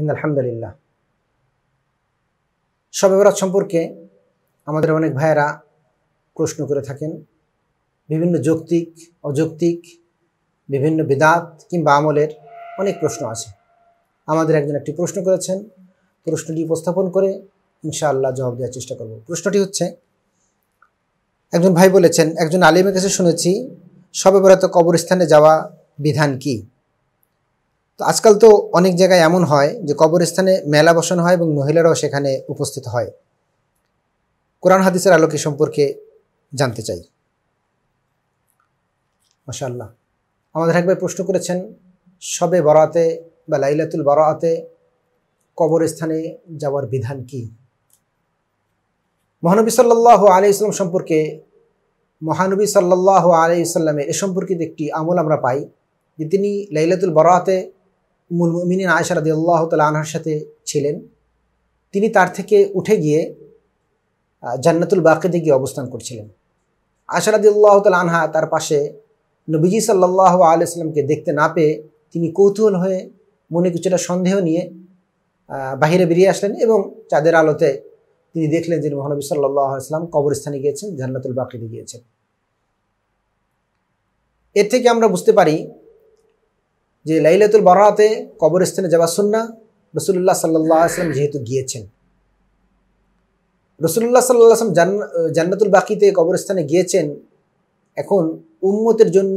in আলহামদুলিল্লাহ সবেবরাত সম্পর্কে আমাদের অনেক ভাইয়েরা প্রশ্ন করে থাকেন বিভিন্ন যৌক্তিক অযৌক্তিক বিভিন্ন বেদাত কিংবা আমলের অনেক প্রশ্ন আছে আমাদের একজন একটি প্রশ্ন করেছেন প্রশ্নটি উপস্থাপন করে ইনশাআল্লাহ জবাব দেওয়ার চেষ্টা করব প্রশ্নটি হচ্ছে একজন ভাই বলেছেন একজন আলিমের কাছে শুনেছি সবে বেড়াতে কবরস্থানে যাওয়া বিধান কী তো আজকাল তো অনেক জায়গায় এমন হয় যে কবরস্থানে মেলা বসানো হয় এবং মহিলারাও সেখানে উপস্থিত হয় কোরআন হাদিসের আলোকে সম্পর্কে জানতে চাই মশাল্লাহ আমাদের একবার প্রশ্ন করেছেন সবে বরাতে বা লাইলাতুল বরাতে কবরস্থানে যাওয়ার বিধান কি মহানবী সাল্লাহ আলি ইসলাম সম্পর্কে মহানবী সাল্লাহ আলি এ সম্পর্কিত একটি আমল আমরা পাই যে তিনি লাইলাতুল বরাতে উমুল মিনিন আয়সারাদি আল্লাহ তালা আনহার সাথে ছিলেন তিনি তার থেকে উঠে গিয়ে জান্নাতুল বাকিদে গিয়ে অবস্থান করছিলেন আশারাদি আল্লাহ তাল আনহা তার পাশে নবীজি সাল্লাহ সাল্লামকে দেখতে না পেয়ে তিনি কৌতূহল হয়ে মনে কিছুটা সন্দেহ নিয়ে বাহিরে বেরিয়ে আসলেন এবং চাঁদের আলোতে তিনি দেখলেন যে মহানবী সাল্লাহ কবরস্থানে গিয়েছেন জান্নাতুল বাকিদে গিয়েছেন এর থেকে আমরা বুঝতে পারি যে লাইলাতুল বারাতে কবরস্থানে যাওয়া সুন্না রসুল্লাহ সাল্লাহ আসলাম যেহেতু গিয়েছেন রসুল্লাহ সাল্লাহ আসলাম জান্নাতুল বাকিতে কবরস্থানে গিয়েছেন এখন উম্মতের জন্য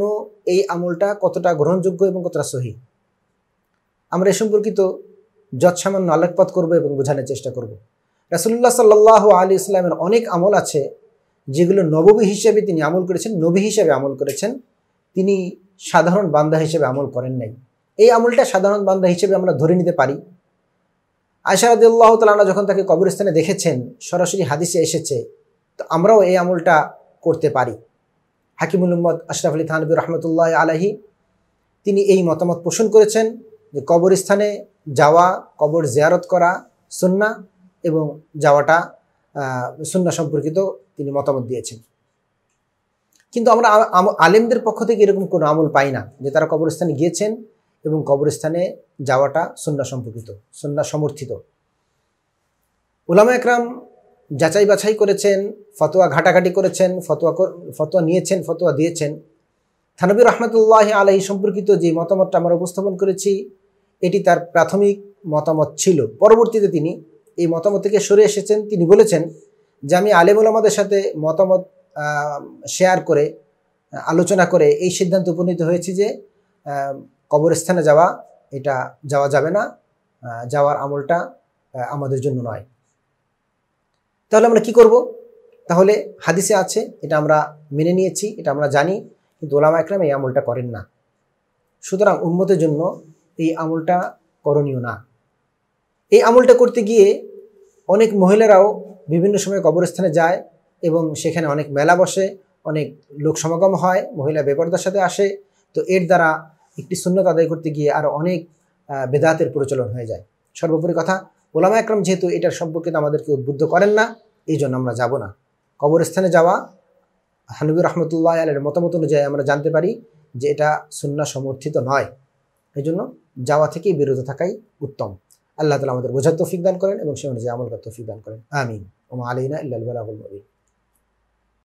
এই আমলটা কতটা গ্রহণযোগ্য এবং কতটা সহি আমরা এ সম্পর্কিত যৎসামান্য আলোকপাত করব এবং বোঝানোর চেষ্টা করব রাসুল্লাহ সাল্লাহ আলী ইসলামের অনেক আমল আছে যেগুলো নববী হিসেবে তিনি আমল করেছেন নবী হিসেবে আমল করেছেন তিনি সাধারণ বান্দা হিসেবে আমল করেন নাই এই আমলটা সাধারণ বান্দা হিসেবে আমরা ধরে নিতে পারি আয়সারদুল্লাহ তালা যখন তাকে কবরস্থানে দেখেছেন সরাসরি হাদিসে এসেছে তো আমরাও এই আমলটা করতে পারি হাকিমুল মোহাম্মদ আশরাফ আলী থানবী রহমতুল্লাহ আলাহি তিনি এই মতামত পোষণ করেছেন যে কবরস্থানে যাওয়া কবর জিয়ারত করা সুন্না এবং যাওয়াটা সুন্না সম্পর্কিত তিনি মতামত দিয়েছেন কিন্তু আমরা আলেমদের পক্ষ থেকে এরকম কোনো আমল পাই না যে তারা কবরস্থানে গিয়েছেন এবং কবরস্থানে যাওয়াটা সন্না সম্পর্কিত সন্না সমর্থিত ওলামা একরাম যাচাই বাছাই করেছেন ফতোয়া ঘাটাঘাটি করেছেন ফতোয়া ফতোয়া নিয়েছেন ফতোয়া দিয়েছেন থানবির রহমতুল্লাহ আলহী সম্পর্কিত যে মতামতটা আমরা উপস্থাপন করেছি এটি তার প্রাথমিক মতামত ছিল পরবর্তীতে তিনি এই মতামত থেকে সরে এসেছেন তিনি বলেছেন যে আমি আলেম ওলামাদের সাথে মতামত শেয়ার করে আলোচনা করে এই সিদ্ধান্ত উপনীত হয়েছি যে কবরস্থানে যাওয়া এটা যাওয়া যাবে না যাওয়ার আমলটা আমাদের জন্য নয় তাহলে আমরা কি করব তাহলে হাদিসে আছে এটা আমরা মেনে নিয়েছি এটা আমরা জানি কিন্তু ওলামা একরাম এই আমলটা করেন না সুতরাং উন্মতের জন্য এই আমলটা করণীয় না এই আমলটা করতে গিয়ে অনেক মহিলারাও বিভিন্ন সময় কবরস্থানে যায় এবং সেখানে অনেক মেলা বসে অনেক লোক সমাগম হয় মহিলা বেপরদার সাথে আসে তো এর দ্বারা একটি সুন্নত আদায় করতে গিয়ে আরও অনেক বেদাতের প্রচলন হয়ে যায় সর্বোপরি কথা ওলামা একরম যেহেতু এটার সম্পর্কে আমাদেরকে উদ্বুদ্ধ করেন না এই জন্য আমরা যাব না কবরস্থানে যাওয়া হানবুর রহমতুল্লাহ আলের মতামত অনুযায়ী আমরা জানতে পারি যে এটা সুন্না সমর্থিত নয় এই জন্য যাওয়া থেকেই বিরত থাকাই উত্তম আল্লাহ তালা আমাদের বোঝার তৌফিক দান করেন এবং সে অনুযায়ী আমলকার তৌফিক দান করেন আমিন ওমা আলীনা ইল্লাহ মবিন